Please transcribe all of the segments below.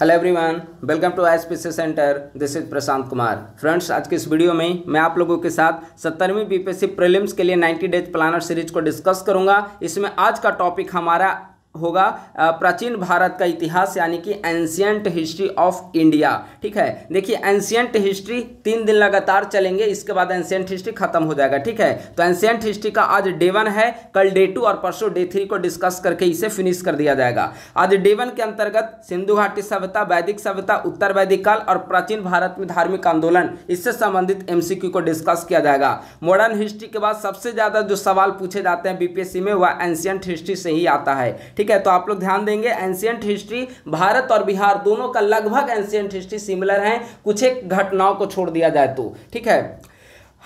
hello everyone welcome to I S centre this is Prashant Kumar friends आज के इस video में मैं आप लोगों के साथ सत्तरवीं बीपीएससी प्रीलिम्स के लिए 90 डेज प्लानर सीरीज को डिस्कस करूंगा इसमें आज का टॉपिक हमारा होगा प्राचीन भारत का इतिहास यानी कि एंशियंट हिस्ट्री ऑफ इंडिया ठीक है देखिए एंशियंट हिस्ट्री तीन दिन लगातार चलेंगे इसके बाद एंशियंट हिस्ट्री खत्म हो जाएगा ठीक है तो एंशियंट हिस्ट्री का आज डे वन है कल डे टू और परसों डे थ्री को डिस्कस करके इसे फिनिश कर दिया जाएगा आज डे वन के अंतर्गत सिंधु घाटी सभ्यता वैदिक सभ्यता उत्तर वैदिक काल और प्राचीन भारत में धार्मिक आंदोलन इससे संबंधित एम को डिस्कस किया जाएगा मॉडर्न हिस्ट्री के बाद सबसे ज्यादा जो सवाल पूछे जाते हैं बीपीएससी में वह एंशियंट हिस्ट्री से ही आता है ठीक ठीक है तो आप लोग ध्यान देंगे एंशियंट हिस्ट्री भारत और बिहार दोनों का लगभग एंशियंट हिस्ट्री सिमिलर है कुछ एक घटनाओं को छोड़ दिया जाए तो ठीक है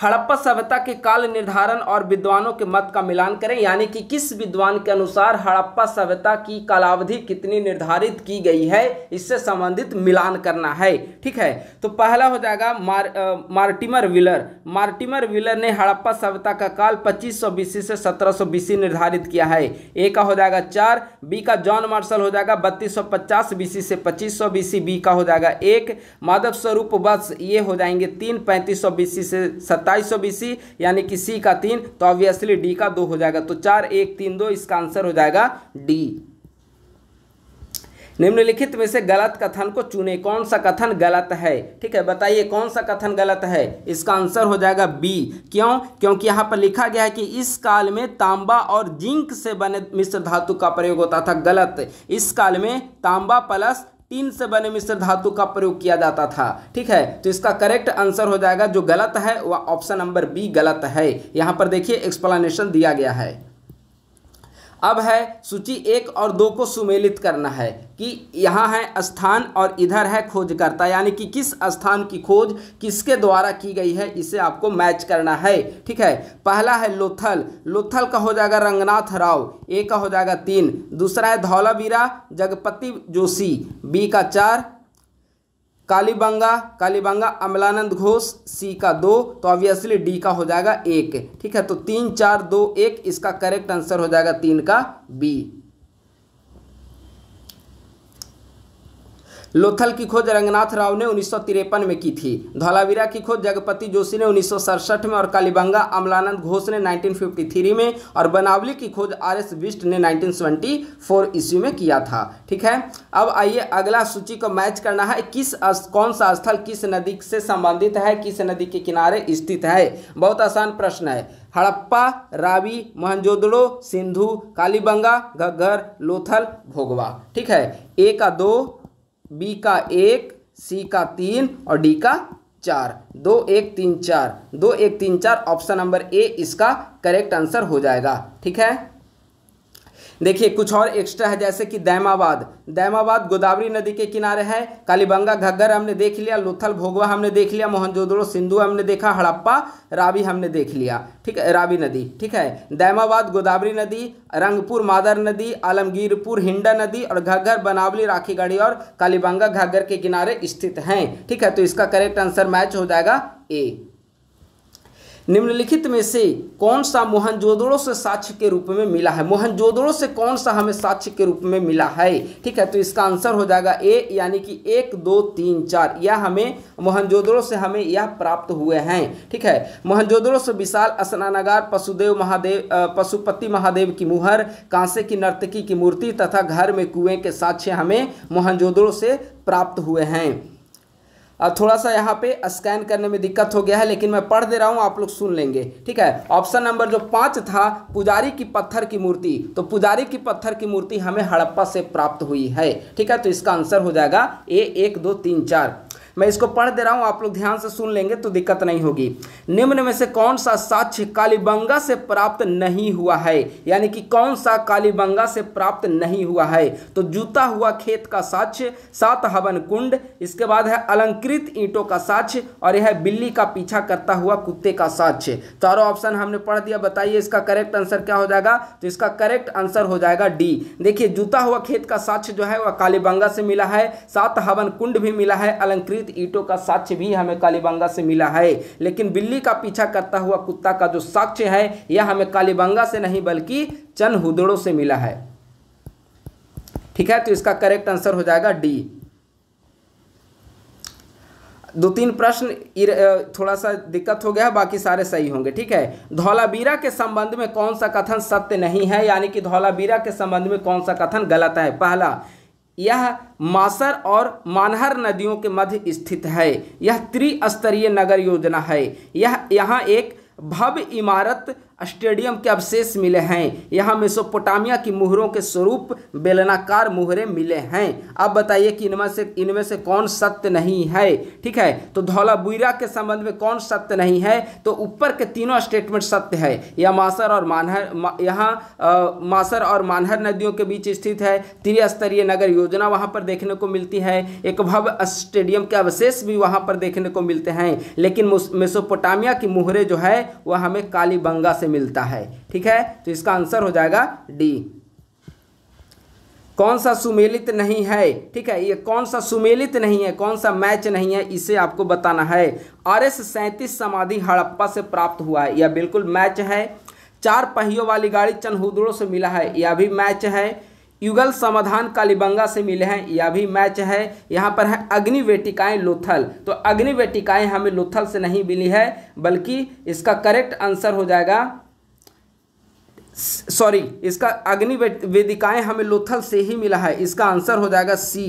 हड़प्पा सभ्यता के काल निर्धारण और विद्वानों के मत का मिलान करें यानी कि किस विद्वान के अनुसार हड़प्पा सभ्यता की कालावधि कितनी निर्धारित की गई है इससे संबंधित मिलान करना है ठीक है तो पहला हो जाएगा मार, आ, मार्टिमर विलर मार्टिमर विलर ने हड़प्पा सभ्यता का काल 2500 बीसी से 1700 बीसी निर्धारित किया है ए का हो जाएगा चार बी का जॉन मार्शल हो जाएगा पचास बीसी से सौ बीसी बी का हो जाएगा एक माधव स्वरूप बस ये हो जाएंगे तीन पैंतीस बीसी से सत्तर सत्ताईस सौ बीसी यानी कि सी का तीन तो ऑब्वियसली डी का दो हो जाएगा तो चार एक तीन दो इसका आंसर हो जाएगा डी निम्नलिखित में से गलत कथन को चुने कौन सा कथन गलत है ठीक है बताइए कौन सा कथन गलत है इसका आंसर हो जाएगा बी क्यों क्योंकि यहाँ पर लिखा गया है कि इस काल में तांबा और जिंक से बने मिश्र धातु का प्रयोग होता था गलत इस काल में तांबा प्लस टीन से बने मिश्र धातु का प्रयोग किया जाता था ठीक है तो इसका करेक्ट आंसर हो जाएगा जो गलत है वह ऑप्शन नंबर बी गलत है यहाँ पर देखिए एक्सप्लेनेशन दिया गया है अब है सूची एक और दो को सुमेलित करना है कि यहाँ है स्थान और इधर है खोजकर्ता यानी कि किस स्थान की खोज किसके द्वारा की गई है इसे आपको मैच करना है ठीक है पहला है लोथल लोथल का हो जाएगा रंगनाथ राव ए का हो जाएगा तीन दूसरा है धौलावीरा जगपति जोशी बी का चार कालीबंगा कालीबंगा अमलानंद घोष सी का दो तो ऑब्वियसली डी का हो जाएगा एक ठीक है तो तीन चार दो एक इसका करेक्ट आंसर हो जाएगा तीन का बी लोथल की खोज रंगनाथ राव ने उन्नीस में की थी धौलावीरा की खोज जगपति जोशी ने उन्नीस में और कालीबंगा अमलानंद घोष ने 1953 में और बनावली की खोज आर एस बिस्ट ने 1974 ईस्वी में किया था ठीक है अब आइए अगला सूची को मैच करना है किस कौन सा स्थल किस नदी से संबंधित है किस नदी के किनारे स्थित है बहुत आसान प्रश्न है हड़प्पा रावी मोहनजोदड़ो सिंधु कालीबंगा घग्घर लोथल भोगवा ठीक है ए का दो बी का एक सी का तीन और डी का चार दो एक तीन चार दो एक तीन चार ऑप्शन नंबर ए इसका करेक्ट आंसर हो जाएगा ठीक है देखिए कुछ और एक्स्ट्रा है जैसे कि दैमाबाद दैमाबाद गोदावरी नदी के किनारे है कालीबंगा घग्गर हमने देख लिया लोथल भोगवा हमने देख लिया मोहनजोदड़ो सिंधु हमने देखा हड़प्पा रावी हमने देख लिया ठीक है रावी नदी ठीक है दैमाबाद गोदावरी नदी रंगपुर मादर नदी आलमगीरपुर हिंडा नदी और घग्गर बनावली राखीगढ़ी और कालीबंगा घग्गर के किनारे स्थित हैं ठीक है तो इसका करेक्ट आंसर मैच हो जाएगा ए निम्नलिखित में से कौन सा मोहनजोदड़ो से साक्ष्य के रूप में मिला है मोहनजोदड़ो से कौन सा हमें साक्ष्य के रूप में मिला है ठीक है तो इसका आंसर हो जाएगा ए यानी कि एक दो तीन चार यह हमें मोहनजोदड़ो से हमें यह प्राप्त हुए हैं ठीक है मोहनजोदड़ो से विशाल स्नानागार पशुदेव महादेव पशुपति महादेव की मुहर कांसे की नर्तकी की मूर्ति तथा घर में कुएं के साक्ष्य हमें मोहनजोदड़ो से प्राप्त हुए हैं थोड़ा सा यहाँ पे स्कैन करने में दिक्कत हो गया है लेकिन मैं पढ़ दे रहा हूँ आप लोग सुन लेंगे ठीक है ऑप्शन नंबर जो पाँच था पुजारी की पत्थर की मूर्ति तो पुजारी की पत्थर की मूर्ति हमें हड़प्पा से प्राप्त हुई है ठीक है तो इसका आंसर हो जाएगा ए एक दो तीन चार मैं इसको पढ़ दे रहा हूँ आप लोग ध्यान से सुन लेंगे तो दिक्कत नहीं होगी निम्न में से कौन सा साक्ष्य कालीबंगा से प्राप्त नहीं हुआ है यानी कि कौन सा कालीबंगा से प्राप्त नहीं हुआ है तो जूता हुआ खेत का साक्ष्य सात हवन कुंड इसके बाद है अलंकृत ईंटों का साक्ष्य और यह बिल्ली का पीछा करता हुआ कुत्ते का साक्ष्य चारों ऑप्शन हमने पढ़ दिया बताइए इसका करेक्ट आंसर क्या हो जाएगा तो इसका करेक्ट आंसर हो जाएगा डी देखिए जूता हुआ खेत का साक्ष्य जो है वह कालीबंगा से मिला है सात हवन कुंड भी मिला है अलंकृत मुद्रित ईटों का साक्ष्य भी हमें कालीबंगा से मिला है लेकिन बिल्ली का पीछा करता हुआ कुत्ता का जो साक्ष्य है यह हमें कालीबंगा से नहीं बल्कि चंद हुदड़ों से मिला है ठीक है तो इसका करेक्ट आंसर हो जाएगा डी दो तीन प्रश्न थोड़ा सा दिक्कत हो गया है बाकी सारे सही होंगे ठीक है धौलाबीरा के संबंध में कौन सा कथन सत्य नहीं है यानी कि धौलाबीरा के संबंध में कौन सा कथन गलत है पहला यह मासर और मानहर नदियों के मध्य स्थित है यह त्रिस्तरीय नगर योजना है यह यहाँ एक भव्य इमारत स्टेडियम के अवशेष मिले हैं यहाँ मेसोपोटामिया की मुहरों के स्वरूप बेलनाकार मुहरे मिले हैं अब बताइए कि इनमें से इनमें से कौन सत्य नहीं है ठीक है तो धौलाबुरा के संबंध में कौन सत्य नहीं है तो ऊपर के तीनों स्टेटमेंट सत्य है यह मासर और मानहर मा, यहाँ मासर और मानहर नदियों के बीच स्थित है त्रिस्तरीय नगर योजना वहाँ पर देखने को मिलती है एक भव्य स्टेडियम के अवशेष भी वहाँ पर देखने को मिलते हैं लेकिन मेसोपोटामिया की मुहरे जो है वह हमें कालीबंगा से मिलता है ठीक है तो इसका आंसर हो जाएगा डी कौन सा सुमेलित नहीं है ठीक है ये कौन सा सुमेलित नहीं है कौन सा मैच नहीं है इसे आपको बताना है आर एस सैंतीस समाधि हड़प्पा से प्राप्त हुआ है यह बिल्कुल मैच है चार पहियों वाली गाड़ी चनहुदड़ों से मिला है यह भी मैच है युगल समाधान कालीबंगा से मिले हैं यह भी मैच है यहाँ पर है अग्नि वेटिकाएँ लोथल तो अग्नि वेटिकाएँ हमें लोथल से नहीं मिली है बल्कि इसका करेक्ट आंसर हो जाएगा सॉरी इसका अग्नि वेदिकाएँ हमें लोथल से ही मिला है इसका आंसर हो जाएगा सी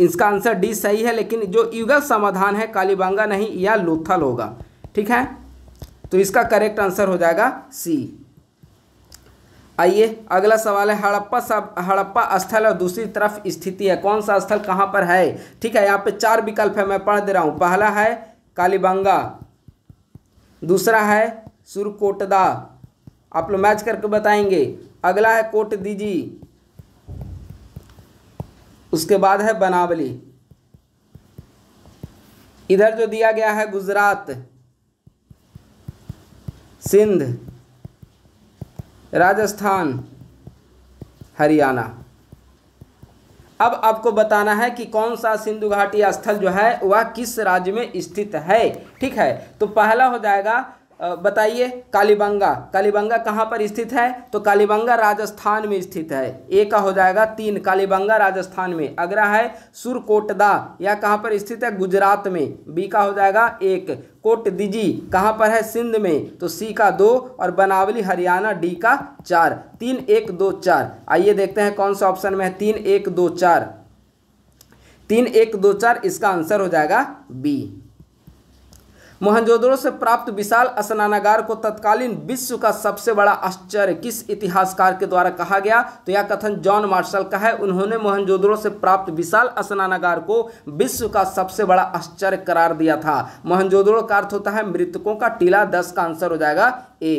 इसका आंसर डी सही है लेकिन जो युगल समाधान है कालीबंगा नहीं या लोथल होगा ठीक है तो इसका करेक्ट आंसर हो जाएगा सी आइए अगला सवाल है हड़प्पा सब हड़प्पा स्थल और दूसरी तरफ स्थिति है कौन सा स्थल कहाँ पर है ठीक है यहाँ पे चार विकल्प है मैं पढ़ दे रहा हूँ पहला है कालीबंगा दूसरा है सुरकोटदा आप लोग मैच करके बताएंगे अगला है कोट दीजी उसके बाद है बनावली इधर जो दिया गया है गुजरात सिंध राजस्थान हरियाणा अब आपको बताना है कि कौन सा सिंधु घाटी स्थल जो है वह किस राज्य में स्थित है ठीक है तो पहला हो जाएगा बताइए कालीबंगा कालीबंगा कहाँ पर स्थित है तो कालीबंगा राजस्थान में स्थित है ए का हो जाएगा तीन कालीबंगा राजस्थान में अगला है सुरकोटदा या कहाँ पर स्थित है गुजरात में बी का हो जाएगा एक कोट दिजी कहाँ पर है सिंध में तो सी का दो और बनावली हरियाणा डी का चार तीन एक दो चार आइए देखते हैं कौन सा ऑप्शन में है तीन एक दो चार तीन एक दो चार इसका आंसर हो जाएगा बी मोहनजोदड़ो से प्राप्त विशाल स्नानागार को तत्कालीन विश्व का सबसे बड़ा आश्चर्य किस इतिहासकार के द्वारा कहा गया तो यह कथन जॉन मार्शल का है उन्होंने मोहनजोदड़ो से प्राप्त विशाल स्नानागार को विश्व का सबसे बड़ा आश्चर्य करार दिया था मोहनजोदड़ो का अर्थ होता है मृतकों का टीला दस का आंसर हो जाएगा ए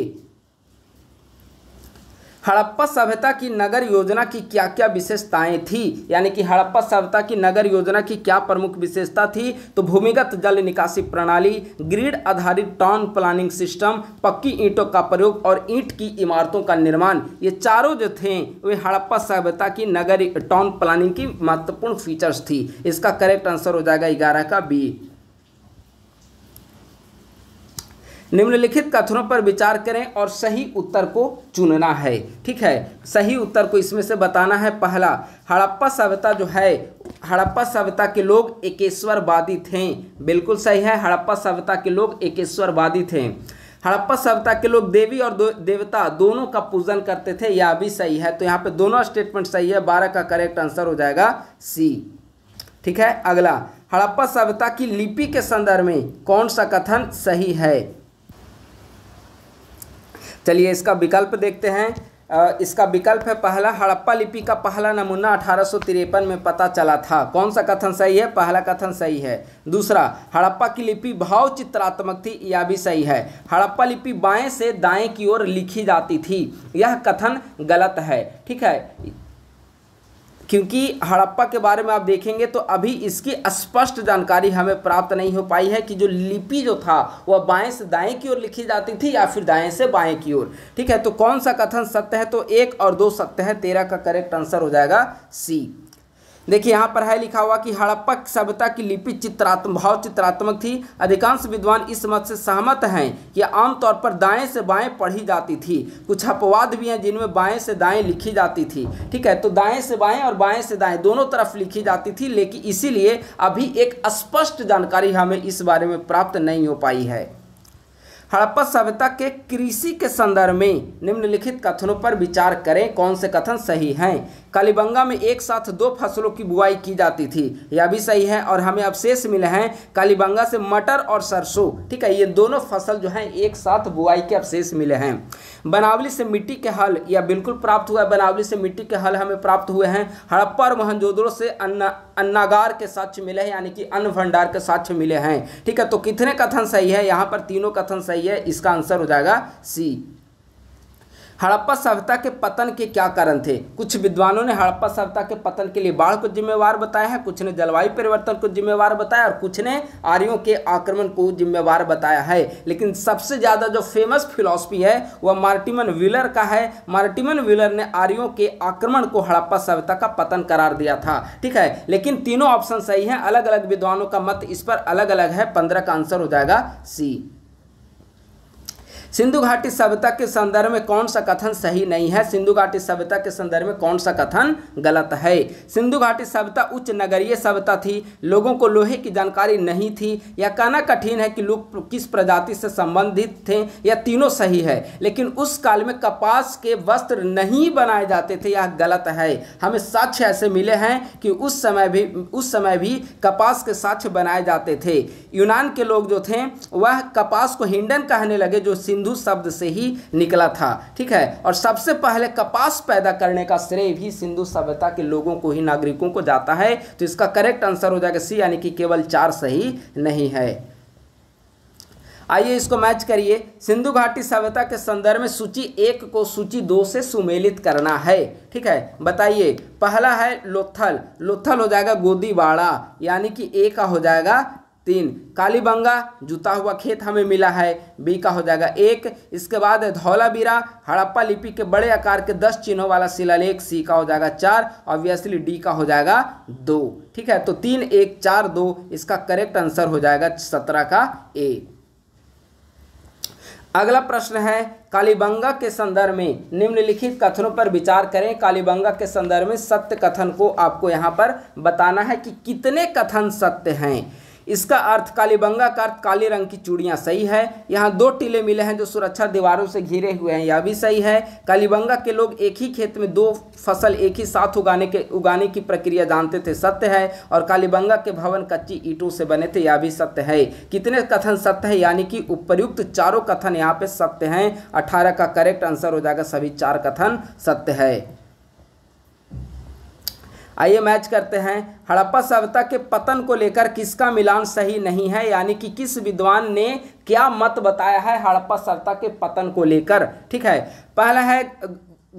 हड़प्पा सभ्यता की नगर योजना की क्या क्या विशेषताएं थी यानी कि हड़प्पा सभ्यता की नगर योजना की क्या प्रमुख विशेषता थी तो भूमिगत जल निकासी प्रणाली ग्रिड आधारित टाउन प्लानिंग सिस्टम पक्की ईंटों का प्रयोग और ईंट की इमारतों का निर्माण ये चारों जो थे वे हड़प्पा सभ्यता की नगर टाउन प्लानिंग की महत्वपूर्ण फीचर्स थी इसका करेक्ट आंसर हो जाएगा ग्यारह का बी निम्नलिखित कथनों पर विचार करें और सही उत्तर को चुनना है ठीक है सही उत्तर को इसमें से बताना है पहला हड़प्पा सभ्यता जो है हड़प्पा सभ्यता के लोग एकेश्वरवादी थे बिल्कुल सही है हड़प्पा सभ्यता के लोग एकेश्वरवादी थे हड़प्पा सभ्यता के लोग देवी और देवता दोनों का पूजन करते थे यह भी सही है तो यहाँ पे दोनों स्टेटमेंट सही है बारह का करेक्ट आंसर हो जाएगा सी ठीक है अगला हड़प्पा सभ्यता की लिपि के संदर्भ में कौन सा कथन सही है चलिए इसका विकल्प देखते हैं इसका विकल्प है पहला हड़प्पा लिपि का पहला नमूना अठारह में पता चला था कौन सा कथन सही है पहला कथन सही है दूसरा हड़प्पा की लिपि भाव चित्रात्मक थी यह भी सही है हड़प्पा लिपि बाएं से दाएं की ओर लिखी जाती थी यह कथन गलत है ठीक है क्योंकि हड़प्पा के बारे में आप देखेंगे तो अभी इसकी स्पष्ट जानकारी हमें प्राप्त नहीं हो पाई है कि जो लिपि जो था वह बाएं से दाएं की ओर लिखी जाती थी या फिर दाएं से बाएं की ओर ठीक है तो कौन सा कथन सत्य है तो एक और दो सत्य है तेरह का करेक्ट आंसर हो जाएगा सी देखिए यहाँ पर है लिखा हुआ कि हड़प्पा सभ्यता की लिपि चित्रात्म भाव चित्रात्मक थी अधिकांश विद्वान इस मत से सहमत हैं कि आमतौर पर दाएं से बाएं पढ़ी जाती थी कुछ अपवाद भी हैं जिनमें बाएं से दाएं लिखी जाती थी ठीक है तो दाएं से बाएं और बाएं से दाएं दोनों तरफ लिखी जाती थी लेकिन इसीलिए अभी एक स्पष्ट जानकारी हमें इस बारे में प्राप्त नहीं हो पाई है हड़प्पा सभ्यता के कृषि के संदर्भ में निम्नलिखित कथनों पर विचार करें कौन से कथन सही हैं कालीबंगा में एक साथ दो फसलों की बुआई की जाती थी यह भी सही है और हमें अवशेष मिले हैं कालीबंगा से मटर और सरसों ठीक है ये दोनों फसल जो हैं एक साथ बुआई के अवशेष मिले हैं बनावली से मिट्टी के हल यह बिल्कुल प्राप्त हुआ है बनावली से मिट्टी के हल हमें प्राप्त हुए हैं हड़प्पा और मोहनजोदड़ो से अन्ना अन्नागार के साक्ष्य मिले हैं यानी कि अन्न भंडार के साक्ष्य मिले हैं ठीक है तो कितने कथन सही है यहाँ पर तीनों कथन सही है इसका आंसर हो जाएगा सी हड़प्पा सभ्यता के पतन के क्या कारण थे कुछ विद्वानों ने हड़प्पा सभ्यता के पतन के लिए बाढ़ को जिम्मेवार बताया है कुछ ने जलवायु परिवर्तन को जिम्मेवार बताया और कुछ ने आर्यों के आक्रमण को जिम्मेवार बताया है लेकिन सबसे ज़्यादा जो फेमस फिलॉसफी है वह मार्टिमन व्हीलर का है मार्टिमन व्हीलर ने आर्यों के आक्रमण को हड़प्पा सभ्यता का पतन करार दिया था ठीक है लेकिन तीनों ऑप्शन सही हैं अलग अलग विद्वानों का मत इस पर अलग अलग है पंद्रह का आंसर हो जाएगा सी सिंधु घाटी सभ्यता के संदर्भ में कौन सा कथन सही नहीं है सिंधु घाटी सभ्यता के संदर्भ में कौन सा कथन गलत है सिंधु घाटी सभ्यता उच्च नगरीय सभ्यता थी लोगों को लोहे की जानकारी नहीं थी यह कहना कठिन है कि लोग किस प्रजाति से संबंधित थे यह तीनों सही है लेकिन उस काल में कपास के वस्त्र नहीं बनाए जाते थे यह गलत है हमें साक्ष्य ऐसे मिले हैं कि उस समय भी उस समय भी कपास के साक्ष्य बनाए जाते थे यूनान के लोग जो थे वह कपास को हिंडन कहने लगे जो सिंधु सिंधु शब्द से ही निकला था ठीक है और सबसे पहले कपास पैदा करने का श्रेय भी सिंधु सभ्यता के लोगों को ही नागरिकों को जाता है तो इसका करेक्ट आंसर हो जाएगा सी यानी कि केवल चार सही नहीं है आइए इसको मैच करिए सिंधु घाटी सभ्यता के संदर्भ में सूची एक को सूची दो से सुमेलित करना है ठीक है बताइए पहला है लोथल लोथल हो जाएगा गोदीवाड़ा यानी कि ए का हो जाएगा तीन कालीबंगा जुता हुआ खेत हमें मिला है बी का हो जाएगा एक इसके बाद धौलाबीरा हड़प्पा लिपि के बड़े आकार के दस चिन्हों वाला शिलालेख सी का हो जाएगा चार ऑब्वियसली डी का हो जाएगा दो ठीक है तो तीन एक चार दो इसका करेक्ट आंसर हो जाएगा सत्रह का ए अगला प्रश्न है कालीबंगा के संदर्भ में निम्नलिखित कथनों पर विचार करें कालीबंगा के संदर्भ में सत्य कथन को आपको यहाँ पर बताना है कि कितने कथन सत्य हैं इसका अर्थ कालीबंगा का अर्थ काले रंग की चूड़ियाँ सही है यहाँ दो टीले मिले हैं जो सुरक्षा दीवारों से घिरे हुए हैं यह भी सही है कालीबंगा के लोग एक ही खेत में दो फसल एक ही साथ उगाने के उगाने की प्रक्रिया जानते थे सत्य है और कालीबंगा के भवन कच्ची ईटों से बने थे यह भी सत्य है कितने कथन सत्य है यानी कि उपयुक्त चारों कथन यहाँ पे सत्य हैं अठारह का करेक्ट आंसर हो जाएगा सभी चार कथन सत्य है आइए मैच करते हैं हड़प्पा सभ्यता के पतन को लेकर किसका मिलान सही नहीं है यानी कि किस विद्वान ने क्या मत बताया है हड़प्पा सभ्यता के पतन को लेकर ठीक है पहला है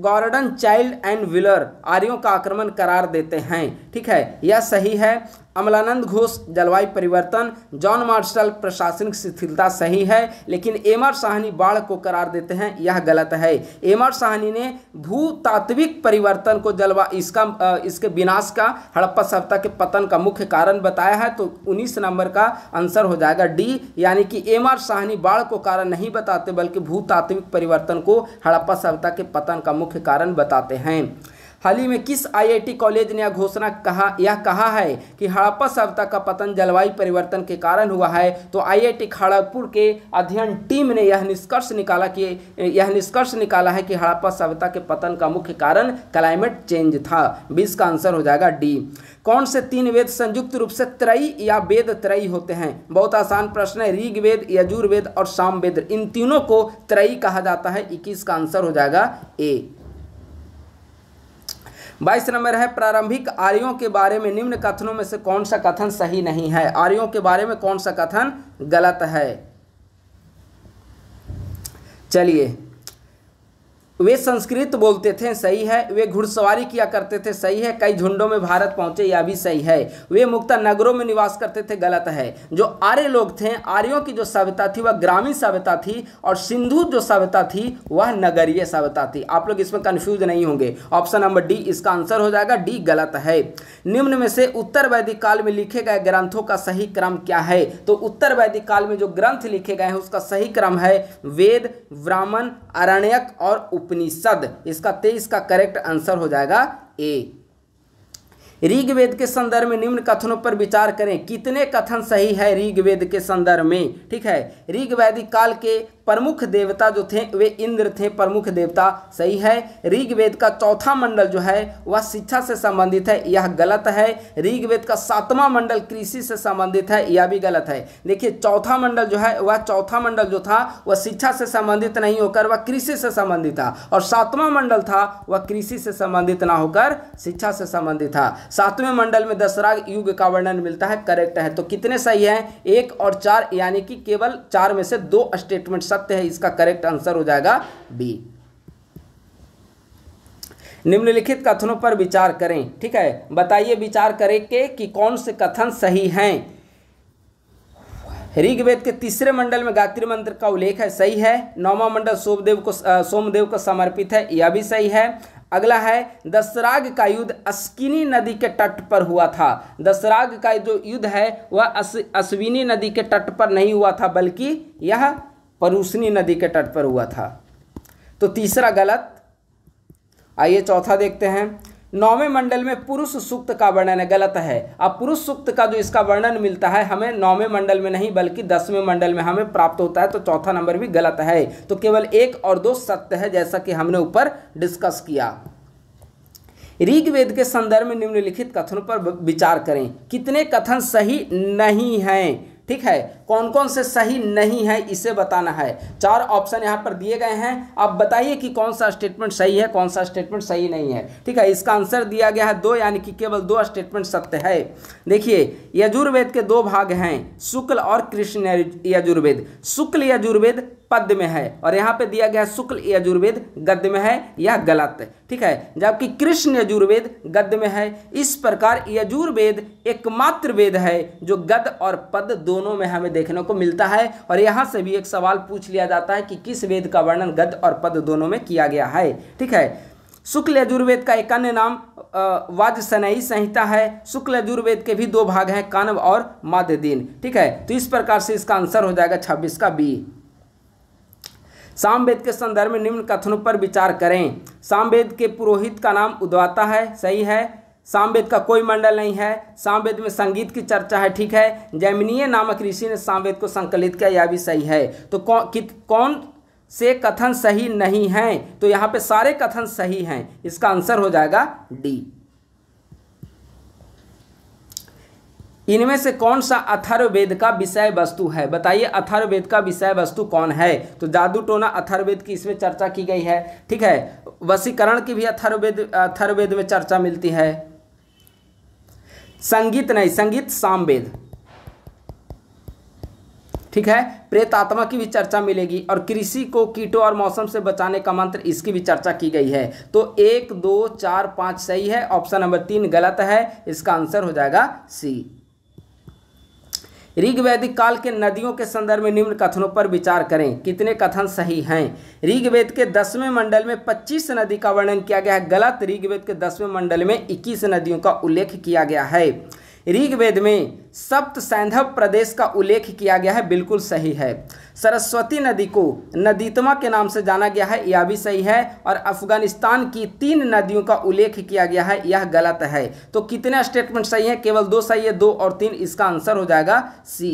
गॉर्डन चाइल्ड एंड विलर आर्यों का आक्रमण करार देते हैं ठीक है यह सही है अमलानंद घोष जलवायु परिवर्तन जॉन मार्शल प्रशासनिक शिथिलता सही है लेकिन एमआर साहनी बाढ़ को करार देते हैं यह गलत है एमआर साहनी ने भूतात्विक परिवर्तन को जलवा इसका इसके विनाश का हड़प्पा सभ्यता के पतन का मुख्य कारण बताया है तो उन्नीस नंबर का आंसर हो जाएगा डी यानी कि एम आर साहनी बाढ़ को कारण नहीं बताते बल्कि भूतात्विक परिवर्तन को हड़प्पा सभ्यता के पतन का मुख्य कारण बताते हैं हाल ही में किस आईआईटी कॉलेज ने यह घोषणा कहा यह कहा है कि हड़प्पा सभ्यता का पतन जलवायु परिवर्तन के कारण हुआ है तो आईआईटी खड़गपुर के अध्ययन टीम ने यह निष्कर्ष निकाला कि यह निष्कर्ष निकाला है कि हड़प्पा सभ्यता के पतन का मुख्य कारण क्लाइमेट चेंज था बीस का आंसर हो जाएगा डी कौन से तीन वेद संयुक्त रूप से त्रयी या वेद त्रयी होते हैं बहुत आसान प्रश्न है ऋग वेद यजुर्वेद और सामवेद इन तीनों को त्रयी कहा जाता है इक्कीस का आंसर हो जाएगा ए बाईस नंबर है प्रारंभिक आर्यों के बारे में निम्न कथनों में से कौन सा कथन सही नहीं है आर्यों के बारे में कौन सा कथन गलत है चलिए वे संस्कृत बोलते थे सही है वे घुड़सवारी किया करते थे सही है कई झुंडों में भारत पहुंचे यह भी सही है वे मुक्ता नगरों में निवास करते थे गलत है जो आर्य लोग थे आर्यों की जो सभ्यता थी वह ग्रामीण सभ्यता थी और सिंधु जो सभ्यता थी वह नगरीय सभ्यता थी आप लोग इसमें कन्फ्यूज नहीं होंगे ऑप्शन नंबर डी इसका आंसर हो जाएगा डी गलत है निम्न में से उत्तर वैदिक काल में लिखे गए ग्रंथों का सही क्रम क्या है तो उत्तर वैदिक काल में जो ग्रंथ लिखे गए हैं उसका सही क्रम है वेद ब्राह्मण अरण्यक और उपनिषद इसका तेईस का करेक्ट आंसर हो जाएगा ए ऋग्वेद के संदर्भ में निम्न कथनों पर विचार करें कितने कथन सही है ऋग्वेद के संदर्भ में ठीक है ऋग्वैदिक काल के प्रमुख देवता जो थे वे इंद्र थे प्रमुख देवता सही है ऋग्वेद का चौथा मंडल जो है वह शिक्षा से संबंधित है यह गलत है ऋग्वेद का सातवां मंडल कृषि से संबंधित है यह भी गलत है देखिए चौथा मंडल जो है वह चौथा मंडल जो था वह शिक्षा से संबंधित नहीं होकर वह कृषि से संबंधित था और सातवां मंडल था वह कृषि से संबंधित ना होकर शिक्षा से संबंधित था सातवें मंडल में दशराग युग का वर्णन मिलता है करेक्ट है तो कितने सही है एक और चार यानी कि केवल चार में से दो स्टेटमेंट सत्य है इसका करेक्ट आंसर हो जाएगा बी निम्नलिखित कथनों पर विचार करें ठीक है बताइए विचार करें के कि कौन से कथन सही हैं ऋग्वेद के तीसरे मंडल में गायत्री मंत्र का उल्लेख है सही है नौवा मंडल सोमदेव को सोमदेव को समर्पित है यह भी सही है अगला है दसराग का युद्ध अस्किनी नदी के तट पर हुआ था दसराग का जो युद्ध है वह अश्विनी नदी के तट पर नहीं हुआ था बल्कि यह परूसनी नदी के तट पर हुआ था तो तीसरा गलत आइए चौथा देखते हैं नौवें मंडल में पुरुष सूक्त का वर्णन गलत है अब पुरुष सूक्त का जो इसका वर्णन मिलता है हमें नौवें मंडल में नहीं बल्कि दसवें मंडल में हमें प्राप्त होता है तो चौथा नंबर भी गलत है तो केवल एक और दो सत्य है जैसा कि हमने ऊपर डिस्कस किया ऋग्वेद के संदर्भ में निम्नलिखित कथनों पर विचार करें कितने कथन सही नहीं हैं ठीक है कौन कौन से सही नहीं है इसे बताना है चार ऑप्शन यहाँ पर दिए गए हैं आप बताइए कि कौन सा स्टेटमेंट सही है कौन सा स्टेटमेंट सही नहीं है ठीक है इसका आंसर दिया गया है दो यानी कि केवल दो स्टेटमेंट सत्य है देखिए यजुर्वेद के दो भाग हैं शुक्ल और कृष्ण यजुर्वेद शुक्ल यजुर्वेद पद्य में है और यहाँ पे दिया गया शुक्ल यजुर्वेद गद्य में है यह गलत है ठीक है जबकि कृष्ण यजुर्वेद गद्य में है इस प्रकार यजुर्वेद एकमात्र वेद है जो गद और पद दोनों में हमें देखने को मिलता है और यहाँ से भी एक सवाल पूछ लिया जाता है कि किस वेद का वर्णन गद और पद दोनों में किया गया है ठीक है शुक्ल यजुर्वेद का एक अन्य नाम सनई संहिता है शुक्ल यजुर्वेद के भी दो भाग हैं कानव और माददीन ठीक है तो इस प्रकार से इसका आंसर हो जाएगा छब्बीस का बी सामवेद के संदर्भ में निम्न कथनों पर विचार करें सामवेद के पुरोहित का नाम उद्वाता है सही है सामवेद का कोई मंडल नहीं है सामवेद में संगीत की चर्चा है ठीक है जैमिनीय नामक ऋषि ने सामवेद को संकलित किया यह भी सही है तो कौन कौन से कथन सही नहीं हैं तो यहाँ पे सारे कथन सही हैं इसका आंसर हो जाएगा डी इनमें से कौन सा अथर्ववेद का विषय वस्तु है बताइए अथर्ववेद का विषय वस्तु कौन है तो जादू टोना अथर्ववेद की इसमें चर्चा की गई है ठीक है वसीकरण की भी अथर्ववेद अथर्ववेद में चर्चा मिलती है संगीत नहीं संगीत सामवेद ठीक है प्रेत आत्मा की भी चर्चा मिलेगी और कृषि को कीटों और मौसम से बचाने का मंत्र इसकी भी चर्चा की गई है तो एक दो चार पाँच सही है ऑप्शन नंबर तीन गलत है इसका आंसर हो जाएगा सी ऋग्वैदिक काल के नदियों के संदर्भ में निम्न कथनों पर विचार करें कितने कथन सही हैं ऋग्वेद के दसवें मंडल में 25 नदी का वर्णन किया गया है गलत ऋग्वेद के दसवें मंडल में 21 नदियों का उल्लेख किया गया है ऋग्वेद में सप्त सैंधव प्रदेश का उल्लेख किया गया है बिल्कुल सही है सरस्वती नदी को नदीतमा के नाम से जाना गया है यह भी सही है और अफगानिस्तान की तीन नदियों का उल्लेख किया गया है यह गलत है तो कितने स्टेटमेंट सही हैं केवल दो सही है दो और तीन इसका आंसर हो जाएगा सी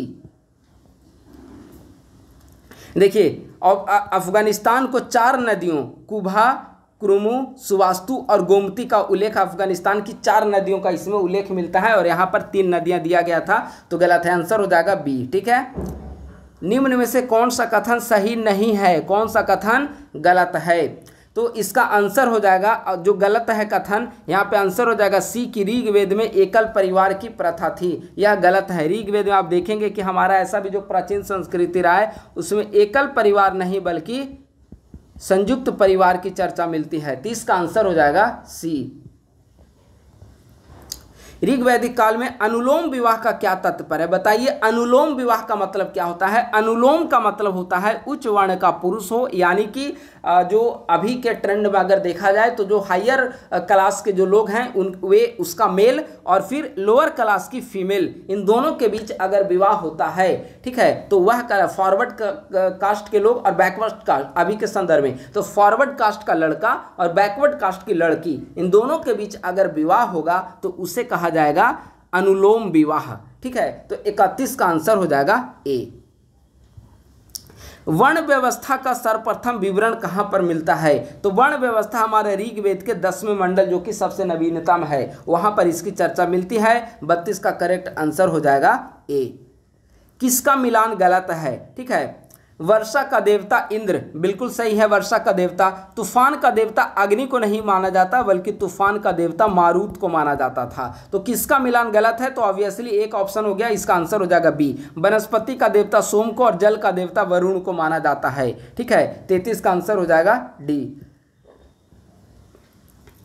देखिए और अफगानिस्तान को चार नदियों कुभा क्रुमु सुवास्तु और गोमती का उल्लेख अफगानिस्तान की चार नदियों का इसमें उल्लेख मिलता है और यहाँ पर तीन नदियाँ दिया गया था तो गलत है आंसर हो जाएगा बी ठीक है निम्न में से कौन सा कथन सही नहीं है कौन सा कथन गलत है तो इसका आंसर हो जाएगा जो गलत है कथन यहाँ पे आंसर हो जाएगा सी की ऋग्वेद में एकल परिवार की प्रथा थी यह गलत है ऋग्वेद में आप देखेंगे कि हमारा ऐसा भी जो प्राचीन संस्कृति रहा है उसमें एकल परिवार नहीं बल्कि संयुक्त परिवार की चर्चा मिलती है तीस का आंसर हो जाएगा सी ऋग्वैदिक काल में अनुलोम विवाह का क्या तत्पर है बताइए अनुलोम विवाह का मतलब क्या होता है अनुलोम का मतलब होता है उच्च वर्ण का पुरुष हो यानी कि जो अभी के ट्रेंड में अगर देखा जाए तो जो हायर क्लास के जो लोग हैं उन वे उसका मेल और फिर लोअर क्लास की फीमेल इन दोनों के बीच अगर विवाह होता है ठीक है तो वह फॉरवर्ड कास्ट के लोग और बैकवर्ड कास्ट अभी के संदर्भ में तो फॉरवर्ड कास्ट का लड़का और बैकवर्ड कास्ट की लड़की इन दोनों के बीच अगर विवाह होगा तो उसे कहा जाएगा अनुलोम विवाह ठीक है तो इकतीस का आंसर हो जाएगा ए वर्ण व्यवस्था का सर्वप्रथम विवरण कहाँ पर मिलता है तो वर्ण व्यवस्था हमारे ऋग्वेद के दसवें मंडल जो कि सबसे नवीनतम है वहाँ पर इसकी चर्चा मिलती है बत्तीस का करेक्ट आंसर हो जाएगा ए किसका मिलान गलत है ठीक है वर्षा का देवता इंद्र बिल्कुल सही है वर्षा का देवता तूफान का देवता अग्नि को नहीं माना जाता बल्कि तूफान का देवता मारूत को माना जाता था तो किसका मिलान गलत है तो ऑब्वियसली एक ऑप्शन हो गया इसका आंसर हो जाएगा बी वनस्पति का देवता सोम को और जल का देवता वरुण को माना जाता है ठीक है तैतीस का आंसर हो जाएगा डी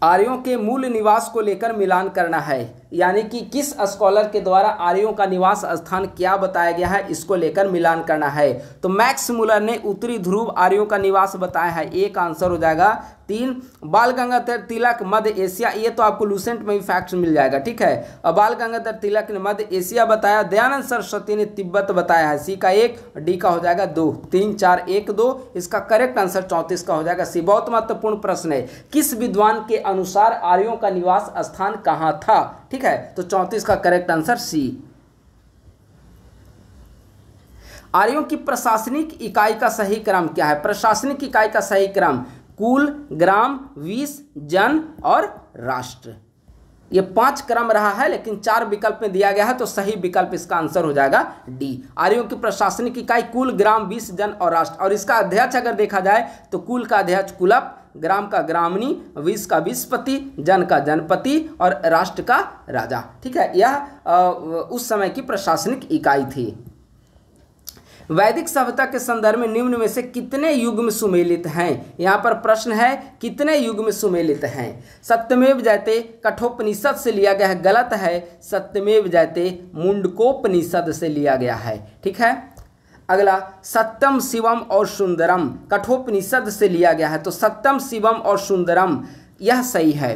आर्यों के मूल निवास को लेकर मिलान करना है यानी कि किस स्कॉलर के द्वारा आर्यों का निवास स्थान क्या बताया गया है इसको लेकर मिलान करना है तो मैक्स मुलर ने उत्तरी ध्रुव आर्यों का निवास बताया है एक आंसर हो जाएगा तीन बाल गंगाधर तिलक मध्य एशिया ये तो आपको लूसेंट में भी फैक्ट मिल जाएगा ठीक है और बाल गंगाधर तिलक ने मध्य एशिया बताया दयानंद सरस्वती ने तिब्बत बताया है सी का एक डी का हो जाएगा दो तीन चार एक दो इसका करेक्ट आंसर चौंतीस का हो जाएगा सी बहुत महत्वपूर्ण प्रश्न है किस विद्वान के अनुसार आर्यों का निवास स्थान कहाँ था ठीक है तो चौंतीस का करेक्ट आंसर सी आर्यों की प्रशासनिक इकाई का सही क्रम क्या है प्रशासनिक इकाई का सही क्रम कुल ग्राम विष जन और राष्ट्र ये पांच क्रम रहा है लेकिन चार विकल्प में दिया गया है तो सही विकल्प इसका आंसर हो जाएगा डी आर्यों की प्रशासनिक इकाई कुल ग्राम बीस जन और राष्ट्र और इसका अध्यक्ष अगर देखा जाए तो कुल का अध्यक्ष कुलप ग्राम का ग्रामणी विश्व का विषपति जन का जनपति और राष्ट्र का राजा ठीक है यह उस समय की प्रशासनिक इकाई थी वैदिक सभ्यता के संदर्भ में निम्न में से कितने युग में सुमेलित हैं यहाँ पर प्रश्न है कितने युग में सुमेलित हैं सत्यमेव जयते कठोपनिषद से लिया गया है गलत है सत्यमेव जयते मुंडकोपनिषद से लिया गया है ठीक है अगला सत्यम शिवम और सुंदरम कठोपनिषद से लिया गया है तो सत्यम शिवम और सुंदरम यह सही है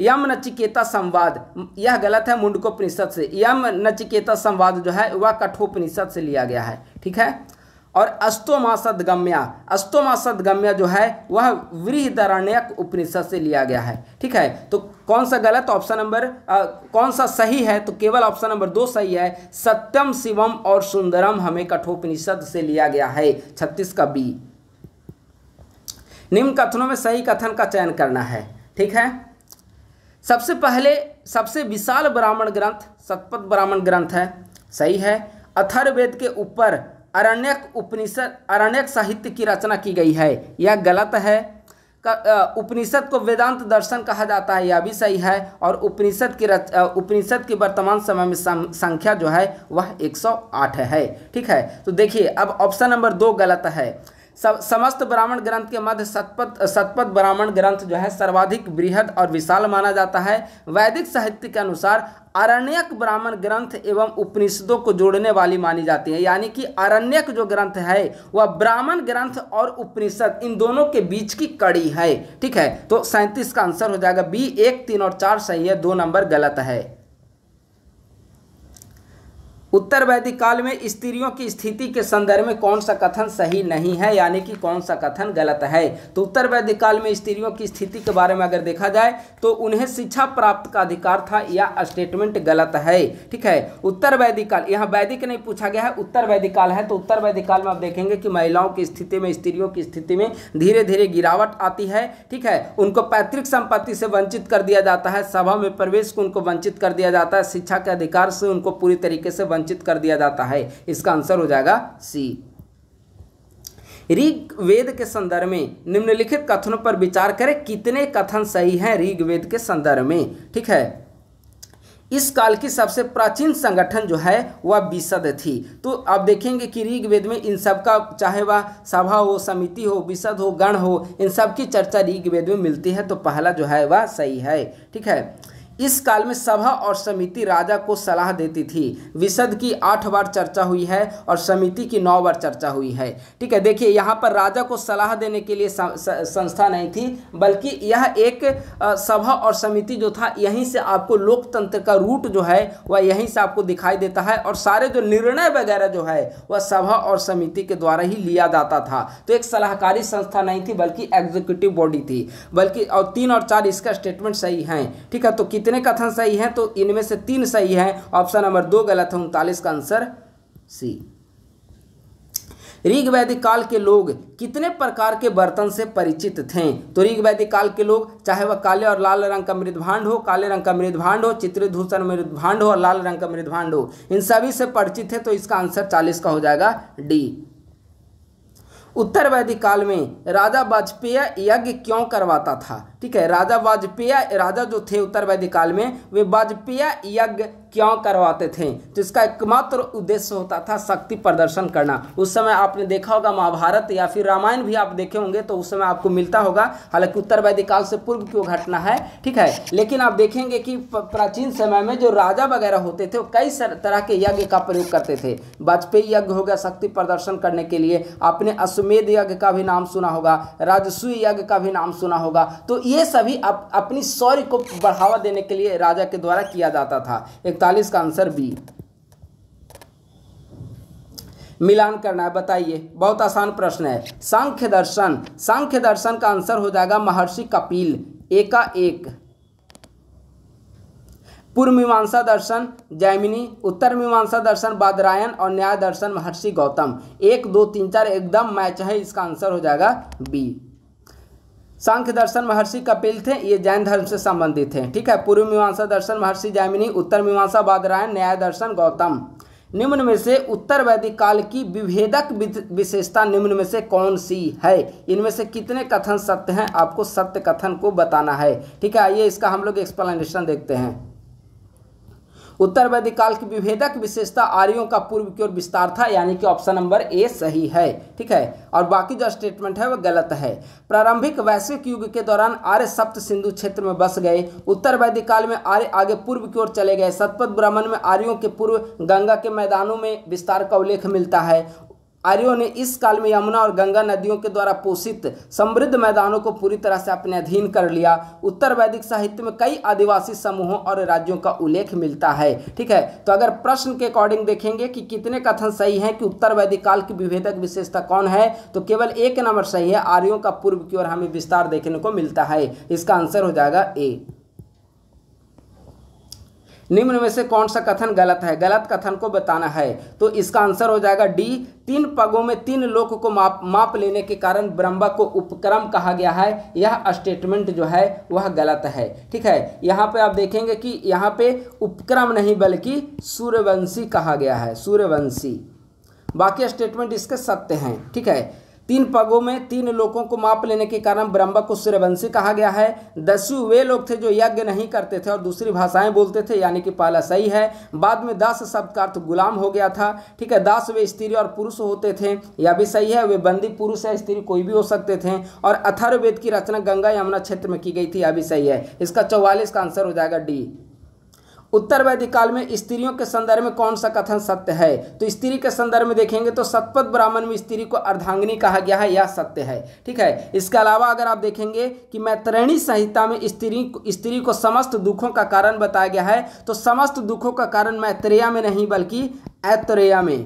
यम नचिकेता संवाद यह गलत है मुंडकोपनिषद से यम नचिकेता संवाद जो है वह कठोपनिषद से लिया गया है ठीक है और अस्तोमासदगम्या अस्तोमासदगम्या जो है वह वृहदारण्यक उपनिषद से लिया गया है ठीक है तो कौन सा गलत ऑप्शन नंबर कौन सा सही है तो केवल ऑप्शन नंबर दो सही है सत्यम शिवम और सुंदरम हमें कठोपनिषद से लिया गया है छत्तीस का बी निम्न कथनों में सही कथन का चयन करना है ठीक है सबसे पहले सबसे विशाल ब्राह्मण ग्रंथ सतपथ ब्राह्मण ग्रंथ है सही है अथर्वेद के ऊपर अरण्यक उपनिषद अरण्यक साहित्य की रचना की गई है यह गलत है उपनिषद को वेदांत दर्शन कहा जाता है यह भी सही है और उपनिषद की रच उपनिषद की वर्तमान समय में संख्या जो है वह 108 है ठीक है तो देखिए अब ऑप्शन नंबर दो गलत है समस्त ब्राह्मण ग्रंथ के मध्य सतपथ सतपथ ब्राह्मण ग्रंथ जो है सर्वाधिक बृहद और विशाल माना जाता है वैदिक साहित्य के अनुसार अरण्यक ब्राह्मण ग्रंथ एवं उपनिषदों को जोड़ने वाली मानी जाती है यानी कि अरण्यक जो ग्रंथ है वह ब्राह्मण ग्रंथ और उपनिषद इन दोनों के बीच की कड़ी है ठीक है तो सैंतीस का आंसर हो जाएगा बी एक तीन और चार सही है दो नंबर गलत है उत्तर वैदिक काल में स्त्रियों की स्थिति के संदर्भ में कौन सा कथन सही नहीं है यानी कि कौन सा कथन गलत है तो उत्तर वैदिक काल में स्त्रियों की स्थिति के बारे में अगर देखा जाए तो उन्हें शिक्षा प्राप्त का अधिकार था या स्टेटमेंट गलत है ठीक है उत्तर वैदिक काल यहाँ वैदिक नहीं पूछा गया है उत्तर वैदिक काल है तो उत्तर वैदिक काल में आप देखेंगे कि महिलाओं की स्थिति में स्त्रियों की स्थिति में धीरे धीरे गिरावट आती है ठीक है उनको पैतृक संपत्ति से वंचित कर दिया जाता है सभा में प्रवेश को उनको वंचित कर दिया जाता है शिक्षा के अधिकार से उनको पूरी तरीके से वंचित वंचित कर दिया जाता है इसका आंसर हो जाएगा सी ऋग्वेद के संदर्भ में निम्नलिखित कथनों पर विचार करें कितने कथन सही हैं ऋग्वेद के संदर्भ में ठीक है इस काल की सबसे प्राचीन संगठन जो है वह विशद थी तो आप देखेंगे कि ऋग्वेद में इन सब का चाहे वह सभा हो समिति हो विशद हो गण हो इन सब की चर्चा ऋग्वेद में मिलती है तो पहला जो है वह सही है ठीक है इस काल में सभा और समिति राजा को सलाह देती थी विशद की आठ बार चर्चा हुई है और समिति की नौ बार चर्चा हुई है ठीक है देखिए यहाँ पर राजा को सलाह देने के लिए संस्था नहीं थी बल्कि यह एक सभा और समिति जो था यहीं से आपको लोकतंत्र का रूट जो है वह यहीं से आपको दिखाई देता है और सारे जो निर्णय वगैरह जो है वह सभा और समिति के द्वारा ही लिया जाता था तो एक सलाहकारी संस्था नहीं थी बल्कि एग्जीक्यूटिव बॉडी थी बल्कि और तीन और चार इसका स्टेटमेंट सही है ठीक है तो कितने कथन सही हैं तो इनमें से तीन सही हैं ऑप्शन नंबर दो गलत है उनतालीस का आंसर सी ऋग वैदिक काल के लोग कितने प्रकार के बर्तन से परिचित थे तो ऋग वैदिक काल के लोग चाहे वह काले और लाल रंग का मृदभांड हो काले रंग का मृदभांड हो चित्रधूषण मृदभांड हो और लाल रंग का मृदभांड हो इन सभी से परिचित है तो इसका आंसर चालीस का हो जाएगा डी उत्तर वैदिक काल में राजा वाजपेयी यज्ञ क्यों करवाता था ठीक है राजा वाजपेयी राजा जो थे उत्तर वैदिक काल में वे वाजपेयी यज्ञ क्यों करवाते थे जिसका इसका एकमात्र उद्देश्य होता था शक्ति प्रदर्शन करना उस समय आपने देखा होगा महाभारत या फिर रामायण भी आप देखे होंगे तो उस समय आपको मिलता होगा हालांकि उत्तर वैदिक काल से पूर्व की वो घटना है ठीक है लेकिन आप देखेंगे कि प्राचीन समय में जो राजा वगैरह होते थे वो कई तरह के यज्ञ का प्रयोग करते थे वाजपेयी यज्ञ हो गया शक्ति प्रदर्शन करने के लिए आपने अश्वमेध यज्ञ का भी नाम सुना होगा राजसूय यज्ञ का भी नाम सुना होगा तो ये सभी अप, अपनी शौर्य को बढ़ावा देने के लिए राजा के द्वारा किया जाता था इकतालीस का आंसर बी मिलान करना है बताइए बहुत आसान प्रश्न है सांख्य दर्शन सांख्य दर्शन का आंसर हो जाएगा महर्षि कपिल एका एक पूर्व मीमांसा दर्शन जैमिनी उत्तर मीमांसा दर्शन बादरायन और न्याय दर्शन महर्षि गौतम एक दो तीन चार एकदम मैच है इसका आंसर हो जाएगा बी सांख्य दर्शन महर्षि कपिल थे ये जैन धर्म से संबंधित थे ठीक है पूर्व मीमांसा दर्शन महर्षि जैमिनी उत्तर मीमांसा बादरायन न्याय दर्शन गौतम निम्न में से उत्तर वैदिक काल की विभेदक विशेषता निम्न में से कौन सी है इनमें से कितने कथन सत्य हैं आपको सत्य कथन को बताना है ठीक है आइए इसका हम लोग एक्सप्लेनेशन देखते हैं उत्तर वैदिक काल की विभेदक विशेषता आर्यों का पूर्व की ओर विस्तार था यानी कि ऑप्शन नंबर ए सही है ठीक है और बाकी जो स्टेटमेंट है वह गलत है प्रारंभिक वैश्विक युग के दौरान आर्य सप्त सिंधु क्षेत्र में बस गए उत्तर वैदिक काल में आर्य आगे पूर्व की ओर चले गए सतपथ ब्राह्मण में आर्यों के पूर्व गंगा के मैदानों में विस्तार का उल्लेख मिलता है आर्यों ने इस काल में यमुना और गंगा नदियों के द्वारा पोषित समृद्ध मैदानों को पूरी तरह से अपने अधीन कर लिया उत्तर वैदिक साहित्य में कई आदिवासी समूहों और राज्यों का उल्लेख मिलता है ठीक है तो अगर प्रश्न के अकॉर्डिंग देखेंगे कि कितने कथन सही हैं कि उत्तर वैदिक काल की विभेदक विशेषता कौन है तो केवल एक नंबर सही है आर्यों का पूर्व की ओर हमें विस्तार देखने को मिलता है इसका आंसर हो जाएगा ए निम्न में से कौन सा कथन गलत है गलत कथन को बताना है तो इसका आंसर हो जाएगा डी तीन पगों में तीन लोक को माप माप लेने के कारण ब्रह्मा को उपक्रम कहा गया है यह स्टेटमेंट जो है वह गलत है ठीक है यहाँ पे आप देखेंगे कि यहाँ पे उपक्रम नहीं बल्कि सूर्यवंशी कहा गया है सूर्यवंशी बाकी स्टेटमेंट इसके सत्य हैं ठीक है तीन पगों में तीन लोगों को माप लेने के कारण ब्रह्मा को सूर्यवंशी कहा गया है दस्यु वे लोग थे जो यज्ञ नहीं करते थे और दूसरी भाषाएं बोलते थे यानी कि पहला सही है बाद में दास शब्द का अर्थ गुलाम हो गया था ठीक है दास वे स्त्री और पुरुष होते थे यह भी सही है वे बंदी पुरुष या स्त्री कोई भी हो सकते थे और अथर्ववेद की रचना गंगा यमुना क्षेत्र में की गई थी यह भी सही है इसका चौवालीस का आंसर हो जाएगा डी उत्तर वैदिक काल में स्त्रियों के संदर्भ में कौन सा कथन सत्य है तो स्त्री के संदर्भ में देखेंगे तो सतपथ ब्राह्मण में स्त्री को अर्धांगनी कहा गया है यह सत्य है ठीक है इसके अलावा अगर आप देखेंगे कि मैत्रणी संहिता में स्त्री स्त्री को समस्त दुखों का कारण बताया गया है तो समस्त दुखों का कारण मैत्रेया में नहीं बल्कि ऐतरेया में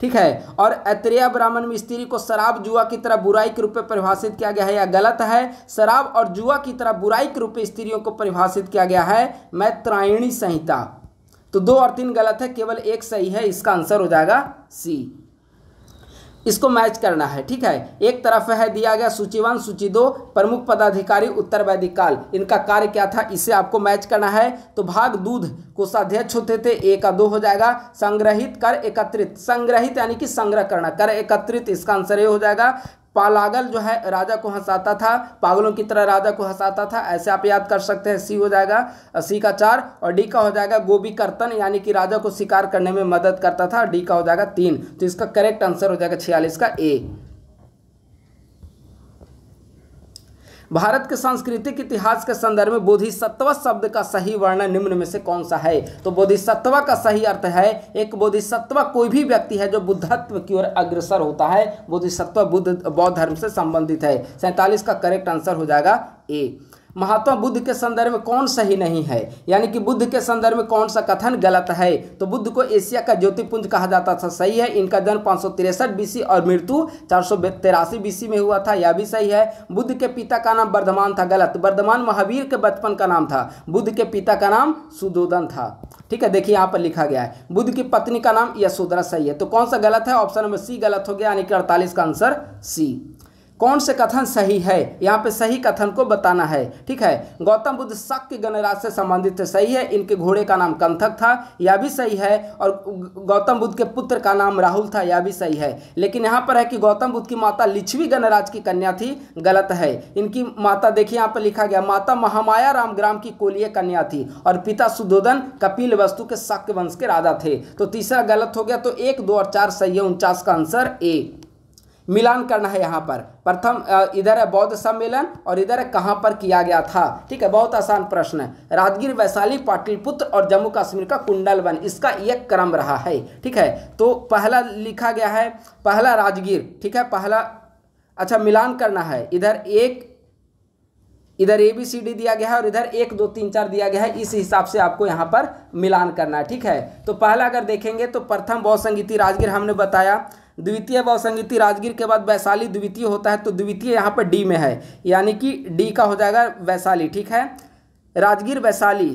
ठीक है और अत्रेय ब्राह्मण में स्त्री को शराब जुआ की तरह बुराई के रूप में परिभाषित किया गया है या गलत है शराब और जुआ की तरह बुराई के रूप में स्त्रियों को परिभाषित किया गया है मैत्रायणी संहिता तो दो और तीन गलत है केवल एक सही है इसका आंसर हो जाएगा सी इसको मैच करना है ठीक है एक तरफ है दिया गया वन सूची दो प्रमुख पदाधिकारी उत्तर वैदिक काल इनका कार्य क्या था इसे आपको मैच करना है तो भाग दूध कोषाध्यक्ष होते थे ए का दो हो जाएगा संग्रहित कर एकत्रित संग्रहित यानी कि संग्रह करना कर एकत्रित इसका आंसर ये हो जाएगा पालागल जो है राजा को हंसाता था पागलों की तरह राजा को हंसाता था ऐसे आप याद कर सकते हैं सी हो जाएगा सी का चार और डी का हो जाएगा गोभी कर्तन यानी कि राजा को शिकार करने में मदद करता था डी का हो जाएगा तीन तो इसका करेक्ट आंसर हो जाएगा छियालीस का ए भारत के सांस्कृतिक इतिहास के संदर्भ में बोधिसत्व शब्द का सही वर्णन निम्न में से कौन सा है तो बोधिसत्व का सही अर्थ है एक बोधिसत्व कोई भी व्यक्ति है जो बुद्धत्व की ओर अग्रसर होता है बोधिसत्व बुद्ध बौद्ध धर्म से संबंधित है सैंतालीस का करेक्ट आंसर हो जाएगा ए महात्मा बुद्ध के संदर्भ में कौन सही नहीं है यानी कि बुद्ध के संदर्भ में कौन सा कथन गलत है तो बुद्ध को एशिया का ज्योतिपुंज कहा जाता था सही है इनका जन्म पाँच सौ तिरसठ बीसी और मृत्यु चार सौ तिरासी बीसी में हुआ था यह भी सही है बुद्ध के पिता का नाम वर्धमान था गलत वर्धमान महावीर के बचपन का नाम था बुद्ध के पिता का नाम सुदोदन था ठीक है देखिए यहाँ पर लिखा गया है बुद्ध की पत्नी का नाम यशोधरा सही है तो कौन सा गलत है ऑप्शन नंबर सी गलत हो गया यानी कि अड़तालीस का आंसर सी कौन से कथन सही है यहाँ पे सही कथन को बताना है ठीक है गौतम बुद्ध शक्य गणराज से संबंधित सही है इनके घोड़े का नाम कंथक था यह भी सही है और गौतम बुद्ध के पुत्र का नाम राहुल था यह भी सही है लेकिन यहाँ पर है कि गौतम बुद्ध की माता लिच्छवी गणराज की कन्या थी गलत है इनकी माता देखिए यहाँ पर लिखा गया माता महामाया राम ग्राम की कोलिय कन्या थी और पिता सुधोधन कपिल वस्तु के शक्य वंश के राजा थे तो तीसरा गलत हो गया तो एक दो और चार सही है उनचास का आंसर ए मिलान करना है यहाँ पर प्रथम इधर है बौद्ध सम्मेलन और इधर है कहाँ पर किया गया था ठीक है बहुत आसान प्रश्न है राजगीर वैशाली पाटलिपुत्र और जम्मू कश्मीर का कुंडल वन इसका एक क्रम रहा है ठीक है तो पहला लिखा गया है पहला राजगीर ठीक है पहला अच्छा मिलान करना है इधर एक इधर ए बी सी डी दिया गया है और इधर एक दो तीन चार दिया गया है इस हिसाब से आपको यहाँ पर मिलान करना है ठीक है तो पहला अगर देखेंगे तो प्रथम बौद्ध संगीति राजगीर हमने बताया द्वितीय बहुसंगीति राजगीर के बाद वैशाली द्वितीय होता है तो द्वितीय यहाँ पर डी में है यानी कि डी का हो जाएगा वैशाली ठीक है राजगीर वैशाली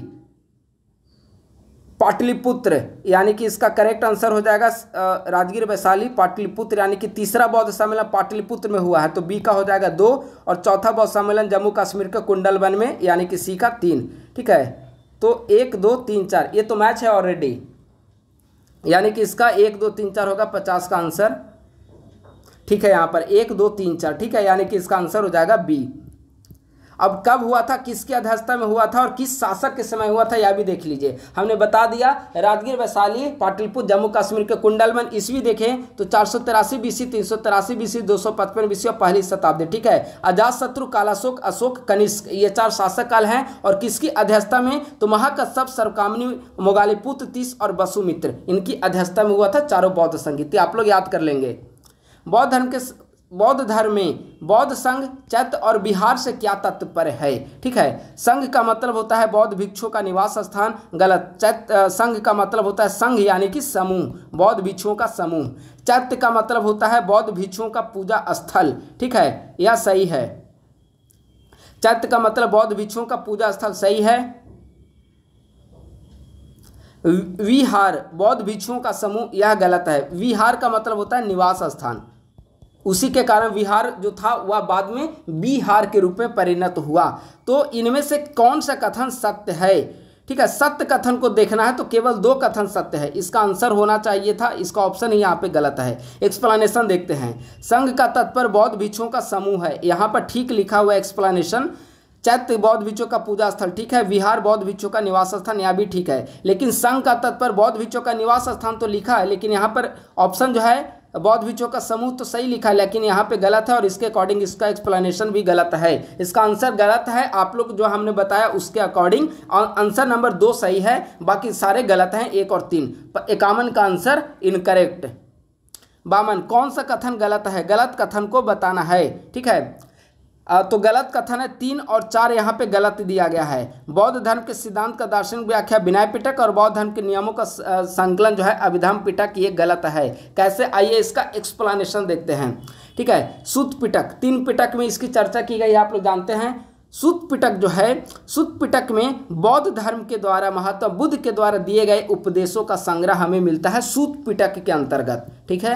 पाटलिपुत्र यानी कि इसका करेक्ट आंसर हो जाएगा राजगीर वैशाली पाटलिपुत्र यानी कि तीसरा बौद्ध सम्मेलन पाटलिपुत्र में हुआ है तो बी का हो जाएगा दो और चौथा बौद्ध सम्मेलन जम्मू कश्मीर के कुंडलवन में यानी कि सी का तीन ठीक है तो एक दो तीन चार ये तो मैच है ऑलरेडी यानी कि इसका एक दो तीन चार होगा पचास का आंसर ठीक है यहाँ पर एक दो तीन चार ठीक है यानी कि इसका आंसर हो जाएगा बी अब कब हुआ था किसके अध्यक्षता में हुआ था और किस शासक के समय हुआ था यह भी देख लीजिए हमने बता दिया राजगीर वैशाली पाटलिपुर जम्मू कश्मीर के कुंडलमन ईस्वी देखें तो चार सौ तिरासी बीसी तीन सौ तिरासी बीसी दो सौ पचपन बीसी और पहली शताब्दी ठीक है अजात शत्रु कालाशोक अशोक कनिष्क ये चार शासक काल हैं और किसकी अध्यक्षता में तो महाकश्यप सर्वकामनी मोगालीपुत्र तीस और बसुमित्र इनकी अध्यक्षता में हुआ था चारों बौद्ध संगीत आप लोग याद कर लेंगे बौद्ध धर्म के बौद्ध धर्म में बौद्ध संघ चैत्य और बिहार से क्या तात्पर्य है ठीक है संघ का मतलब होता है बौद्ध भिक्षुओं का निवास स्थान गलत चैत संघ का मतलब होता है संघ यानी कि समूह बौद्ध भिक्षुओं का समूह चैत्य का मतलब होता है बौद्ध भिक्षुओं का पूजा स्थल ठीक है यह सही है चैत्य का मतलब बौद्ध भिक्षुओं का पूजा स्थल सही है विहार बौद्ध भिक्षुओं का समूह यह गलत है विहार का मतलब होता है निवास स्थान उसी के कारण विहार जो था वह बाद में बिहार के रूप में परिणत हुआ तो इनमें से कौन सा कथन सत्य है ठीक है सत्य कथन को देखना है तो केवल दो कथन सत्य है इसका आंसर होना चाहिए था इसका ऑप्शन ही यहाँ पे गलत है एक्सप्लेनेशन देखते हैं संघ का तत्पर बौद्ध भिक्षुओं का समूह है यहाँ पर ठीक लिखा हुआ एक्सप्लेनेशन चैत्य बौद्ध भिक्षु का पूजा स्थल ठीक है विहार बौद्ध भिक्षु का निवास स्थान यहाँ भी ठीक है लेकिन संघ का तत्पर बौद्ध भिक्षु का निवास स्थान तो लिखा है लेकिन यहाँ पर ऑप्शन जो है बौद्ध बीचों का समूह तो सही लिखा लेकिन यहाँ पे गलत है और इसके अकॉर्डिंग इसका एक्सप्लेनेशन भी गलत है इसका आंसर गलत है आप लोग जो हमने बताया उसके अकॉर्डिंग आंसर नंबर दो सही है बाकी सारे गलत हैं एक और तीन इक्यावन का आंसर इनकरेक्ट बामन कौन सा कथन गलत है गलत कथन को बताना है ठीक है तो गलत कथन है तीन और चार यहाँ पे गलत दिया गया है बौद्ध धर्म के सिद्धांत का दार्शनिक व्याख्या विनय पिटक और बौद्ध धर्म के नियमों का संकलन जो है अभिधाम पिटक ये गलत है कैसे आइए इसका एक्सप्लेनेशन देखते हैं ठीक है सुत पिटक तीन पिटक में इसकी चर्चा की गई आप लोग जानते हैं सुत पिटक जो है सुत पिटक में बौद्ध धर्म के द्वारा महात्मा बुद्ध के द्वारा दिए गए उपदेशों का संग्रह हमें मिलता है सुत पिटक के अंतर्गत ठीक है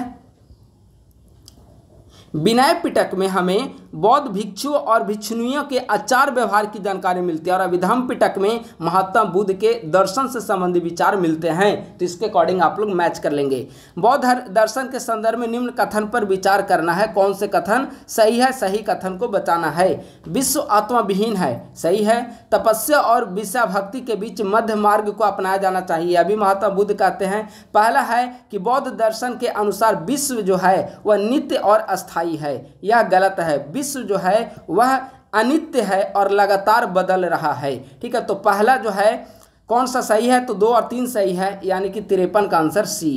विनय पिटक में हमें बौद्ध भिक्षु और भिक्षुणियों के आचार व्यवहार की जानकारी मिलती है और अभिधम पिटक में महात्मा बुद्ध के दर्शन से संबंधित विचार मिलते हैं तो इसके अकॉर्डिंग आप लोग मैच कर लेंगे बौद्ध दर्शन के संदर्भ में निम्न कथन पर विचार करना है कौन से कथन सही है सही कथन को बचाना है विश्व आत्माविहीन है सही है तपस्या और विषया भक्ति के बीच मध्य मार्ग को अपनाया जाना चाहिए अभी महात्मा बुद्ध कहते हैं पहला है कि बौद्ध दर्शन के अनुसार विश्व जो है वह नित्य और अस्थायी है यह गलत है विश्व जो है वह अनित्य है और लगातार बदल रहा है ठीक है तो पहला जो है कौन सा सही है तो दो और तीन सही है यानी कि तिरपन का आंसर सी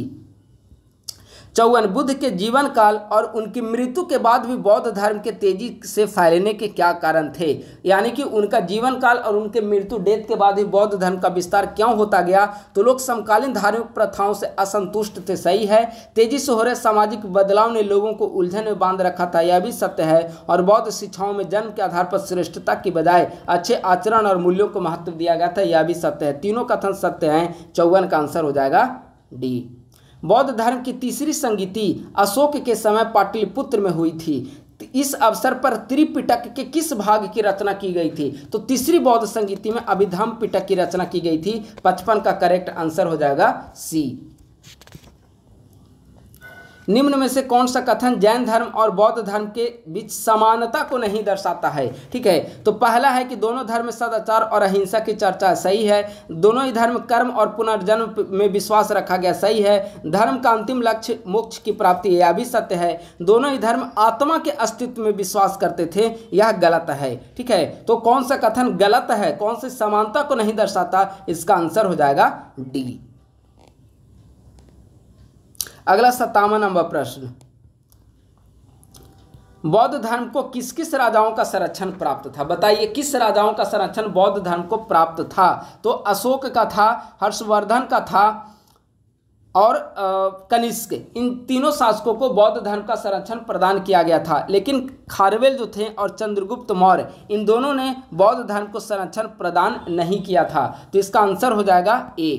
चौवन बुद्ध के जीवन काल और उनकी मृत्यु के बाद भी बौद्ध धर्म के तेजी से फैलने के क्या कारण थे यानी कि उनका जीवन काल और उनके मृत्यु डेथ के बाद भी बौद्ध धर्म का विस्तार क्यों होता गया तो लोग समकालीन धार्मिक प्रथाओं से असंतुष्ट थे सही है तेजी से हो रहे सामाजिक बदलाव ने लोगों को उलझन में बांध रखा था यह भी सत्य है और बौद्ध शिक्षाओं में जन्म के आधार पर श्रेष्ठता की बजाय अच्छे आचरण और मूल्यों को महत्व दिया गया था यह भी सत्य है तीनों कथन सत्य हैं चौवन का आंसर हो जाएगा डी बौद्ध धर्म की तीसरी संगीति अशोक के समय पाटलिपुत्र में हुई थी तो इस अवसर पर त्रिपिटक के किस भाग की रचना की गई थी तो तीसरी बौद्ध संगीति में अभिधम पिटक की रचना की गई थी पचपन का करेक्ट आंसर हो जाएगा सी निम्न में से कौन सा कथन जैन धर्म और बौद्ध धर्म के बीच समानता को नहीं दर्शाता है ठीक है तो पहला है कि दोनों धर्म सदाचार और अहिंसा की चर्चा सही है दोनों ही धर्म कर्म और पुनर्जन्म में विश्वास रखा गया सही है धर्म का अंतिम लक्ष्य मोक्ष की प्राप्ति यह भी सत्य है दोनों ही धर्म आत्मा के अस्तित्व में विश्वास करते थे यह गलत है ठीक है तो कौन सा कथन गलत है कौन सी समानता को नहीं दर्शाता इसका आंसर हो जाएगा डी अगला सत्तावन नंबर प्रश्न बौद्ध धर्म को किस किस राजाओं का संरक्षण प्राप्त था बताइए किस राजाओं का संरक्षण बौद्ध धर्म को प्राप्त था तो अशोक का था हर्षवर्धन का था और कनिष्क इन तीनों शासकों को बौद्ध धर्म का संरक्षण प्रदान किया गया था लेकिन खारवेल जो थे और चंद्रगुप्त मौर्य इन दोनों ने बौद्ध धर्म को संरक्षण प्रदान नहीं किया था तो इसका आंसर हो जाएगा ए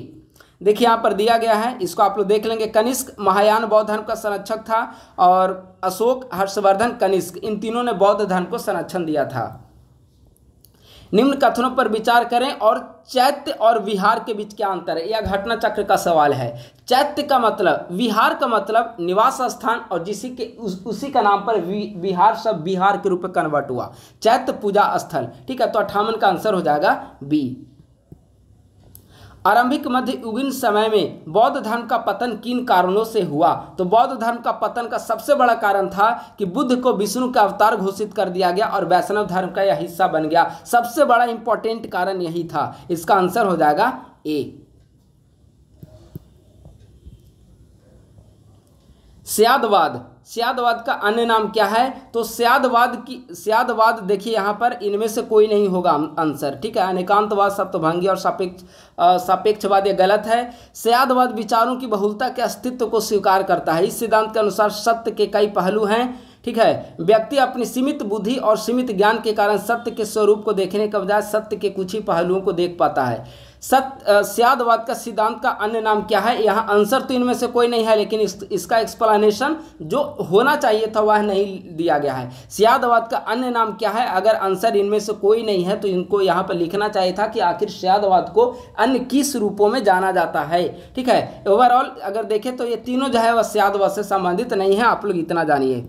देखिए यहाँ पर दिया गया है इसको आप लोग देख लेंगे कनिष्क महायान बौद्ध धर्म का संरक्षक था और अशोक हर्षवर्धन कनिष्क इन तीनों ने बौद्ध धर्म को संरक्षण दिया था निम्न कथनों पर विचार करें और चैत्य और विहार के बीच क्या अंतर है यह घटना चक्र का सवाल है चैत्य का मतलब विहार का मतलब निवास स्थान और जिसी के उस, उसी का नाम पर विहार सब विहार के रूप में कन्वर्ट हुआ चैत्य पूजा स्थल ठीक है तो अट्ठावन का आंसर हो जाएगा बी आरंभिक मध्ययुगीन समय में बौद्ध धर्म का पतन किन कारणों से हुआ तो बौद्ध धर्म का पतन का सबसे बड़ा कारण था कि बुद्ध को विष्णु का अवतार घोषित कर दिया गया और वैष्णव धर्म का यह हिस्सा बन गया सबसे बड़ा इंपॉर्टेंट कारण यही था इसका आंसर हो जाएगा ए स्यादवाद सियादवाद का अन्य नाम क्या है तो सियादवाद की सियादवाद देखिए यहाँ पर इनमें से कोई नहीं होगा आंसर ठीक है अनेकांतवाद सप्तभंगी और सापेक्ष सापेक्षवाद ये गलत है सियादवाद विचारों की बहुलता के अस्तित्व को स्वीकार करता है इस सिद्धांत के अनुसार सत्य के कई पहलू हैं ठीक है व्यक्ति अपनी सीमित बुद्धि और सीमित ज्ञान के कारण सत्य के स्वरूप को देखने के बजाय सत्य के कुछ ही पहलुओं को देख पाता है सत्यादवाद का सिद्धांत का अन्य नाम क्या है यहाँ आंसर तो इनमें से कोई नहीं है लेकिन इस, इसका एक्सप्लेनेशन जो होना चाहिए था वह नहीं दिया गया है सियादवाद का अन्य नाम क्या है अगर आंसर इनमें से कोई नहीं है तो इनको यहाँ पर लिखना चाहिए था कि आखिर सियादवाद को अन्य किस रूपों में जाना जाता है ठीक है ओवरऑल अगर देखें तो ये तीनों जो है वह सियादवाद से संबंधित नहीं है आप लोग इतना जानिए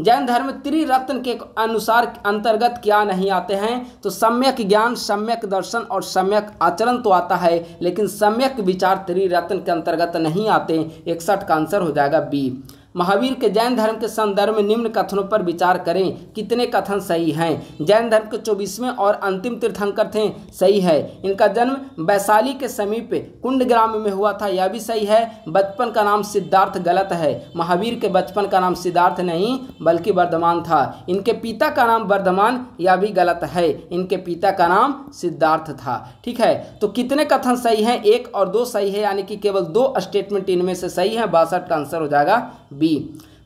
जैन धर्म त्रिरत्न के अनुसार अंतर्गत क्या नहीं आते हैं तो सम्यक ज्ञान सम्यक दर्शन और सम्यक आचरण तो आता है लेकिन सम्यक विचार त्रिरत्न के अंतर्गत नहीं आते इकसठ का आंसर हो जाएगा बी महावीर के जैन धर्म के संदर्भ में निम्न कथनों पर विचार करें कितने कथन सही हैं जैन धर्म के चौबीसवें और अंतिम तीर्थंकर थे सही है इनका जन्म वैशाली के समीप कुंड ग्राम में हुआ था यह भी सही है बचपन का नाम सिद्धार्थ गलत है महावीर के बचपन का नाम सिद्धार्थ नहीं बल्कि वर्धमान था इनके पिता का नाम वर्धमान यह भी गलत है इनके पिता का नाम सिद्धार्थ था ठीक है तो कितने कथन सही हैं एक और दो सही है यानी कि केवल दो स्टेटमेंट इनमें से सही है बासठ का आंसर हो जाएगा बी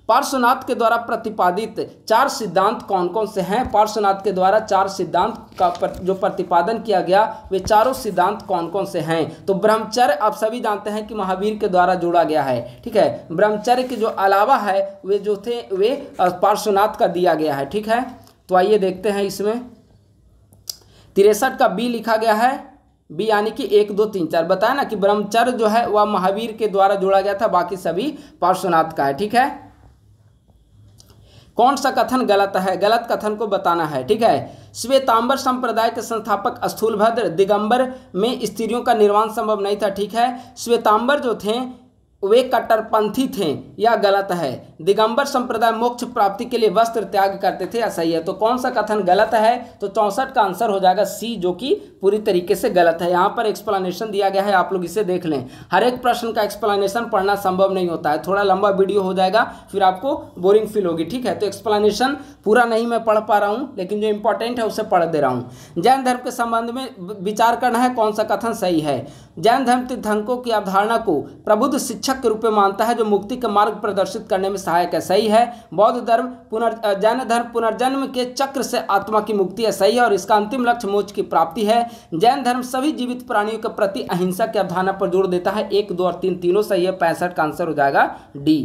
पार्श्वनाथ के द्वारा प्रतिपादित चार सिद्धांत कौन कौन से हैं पार्श्वनाथ के द्वारा चार सिद्धांत का पर, जो प्रतिपादन किया गया वे चारों सिद्धांत कौन कौन से हैं तो ब्रह्मचर्य आप सभी जानते हैं कि महावीर के द्वारा जोड़ा गया है ठीक है ब्रह्मचर्य के जो अलावा है वे जो थे वे पार्श्वनाथ का दिया गया है ठीक है तो आइए देखते हैं इसमें तिरसठ का बी लिखा गया है बी यानी कि एक दो तीन चार बताया ना कि ब्रह्मचर्य जो है वह महावीर के द्वारा जोड़ा गया था बाकी सभी पार्श्वनाथ का है ठीक है कौन सा कथन गलत है गलत कथन को बताना है ठीक है श्वेतांबर संप्रदाय के संस्थापक स्थूलभद्र दिगंबर में स्त्रियों का निर्माण संभव नहीं था ठीक है श्वेतांबर जो थे वे कट्टरपंथी थे या गलत है दिगंबर संप्रदाय मोक्ष प्राप्ति के लिए वस्त्र त्याग करते थे यह सही है तो कौन सा कथन गलत है तो चौंसठ का आंसर हो जाएगा सी जो कि पूरी तरीके से गलत है यहाँ पर एक्सप्लेनेशन दिया गया है आप लोग इसे देख लें हर एक प्रश्न का एक्सप्लेनेशन पढ़ना संभव नहीं होता है थोड़ा लंबा वीडियो हो जाएगा फिर आपको बोरिंग फील होगी ठीक है तो एक्सप्लानेशन पूरा नहीं मैं पढ़ पा रहा हूँ लेकिन जो इंपॉर्टेंट है उसे पढ़ दे रहा हूँ जैन धर्म के संबंध में विचार करना है कौन सा कथन सही है जैन धर्म तीर्थंकों की अवधारणा को प्रबुद्ध शिक्षक के रूप में मानता है जो मुक्ति का मार्ग प्रदर्शित करने में सहायक है सही है बौद्ध धर्म पुनर् जैन धर्म पुनर्जन्म के चक्र से आत्मा की मुक्ति है सही है और इसका अंतिम लक्ष्य मोक्ष की प्राप्ति है जैन धर्म सभी जीवित प्राणियों के प्रति अहिंसा की अवधारणा पर जोर देता है एक दो और तीन तीनों सही है पैंसठ का आंसर हो जाएगा डी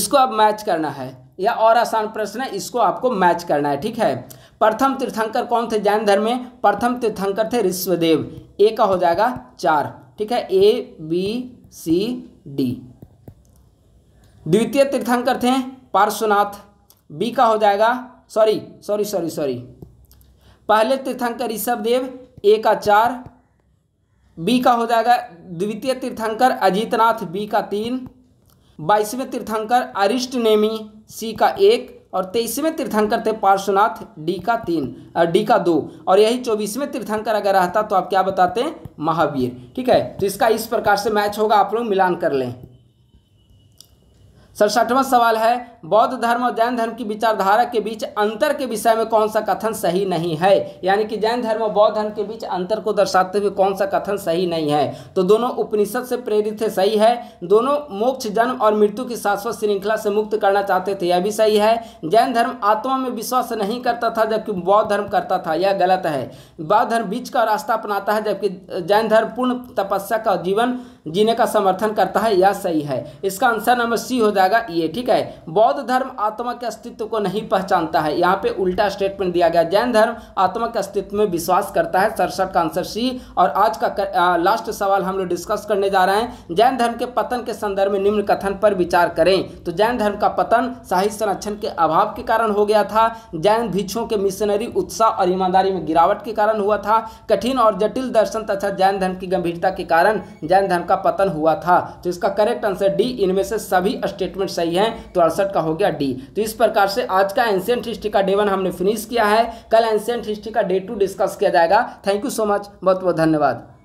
इसको अब मैच करना है यह और आसान प्रश्न है इसको आपको मैच करना है ठीक है प्रथम तीर्थंकर कौन थे जैन धर्म में प्रथम तीर्थंकर थे ऋष्वदेव ए का हो जाएगा चार ठीक है ए बी सी डी द्वितीय तीर्थंकर थे पार्श्वनाथ बी का हो जाएगा सॉरी सॉरी सॉरी सॉरी पहले तीर्थंकर ऋषभ देव ए का चार बी का हो जाएगा द्वितीय तीर्थंकर अजीतनाथ बी का तीन बाईसवें तीर्थंकर अरिष्ट नेमी सी का एक और तेईसवें तीर्थंकर थे पार्श्वनाथ डी का तीन डी का दो और यही चौबीसवें तीर्थंकर अगर रहता तो आप क्या बताते महावीर ठीक है तो इसका इस प्रकार से मैच होगा आप लोग मिलान कर लें सड़सठवां सवाल है बौद्ध धर्म और जैन धर्म की विचारधारा के बीच अंतर के विषय में कौन सा कथन सही नहीं है यानी कि जैन धर्म और बौद्ध धर्म के बीच अंतर को दर्शाते हुए कौन सा कथन सही नहीं है तो दोनों उपनिषद से प्रेरित थे सही है दोनों मोक्ष जन्म और मृत्यु की शाश्वत श्रृंखला से मुक्त करना चाहते थे यह भी सही है जैन धर्म आत्मा में विश्वास नहीं करता था जबकि बौद्ध धर्म करता था यह गलत है बौद्ध धर्म बीच का रास्ता अपनाता है जबकि जैन धर्म पूर्ण तपस्या का जीवन जीने का समर्थन करता है यह सही है इसका आंसर नंबर सी हो जाएगा ये ठीक है बौद्ध बौद्ध धर्म आत्मा के अस्तित्व को नहीं पहचानता है यहाँ पे उल्टा स्टेटमेंट दिया गया जैन धर्म आत्मा के अस्तित्व में विश्वास करता है सरसठ का आंसर सी और आज का कर, आ, लास्ट सवाल हम लोग डिस्कस करने जा रहे हैं जैन धर्म के पतन के संदर्भ में निम्न कथन पर विचार करें तो जैन धर्म का पतन साहित्य संरक्षण के अभाव के कारण हो गया था जैन भिक्षुओं के मिशनरी उत्साह और ईमानदारी में गिरावट के कारण हुआ था कठिन और जटिल दर्शन तथा जैन धर्म की गंभीरता के कारण जैन धर्म का पतन हुआ था तो इसका करेक्ट आंसर डी इनमें से सभी स्टेटमेंट सही हैं तो अड़सठ का हो गया डी तो इस प्रकार से आज का एंशियंट हिस्ट्री का डे वन हमने फिनिश किया है कल एंशियंट हिस्ट्री का डे टू डिस्कस किया जाएगा थैंक यू सो मच बहुत बहुत धन्यवाद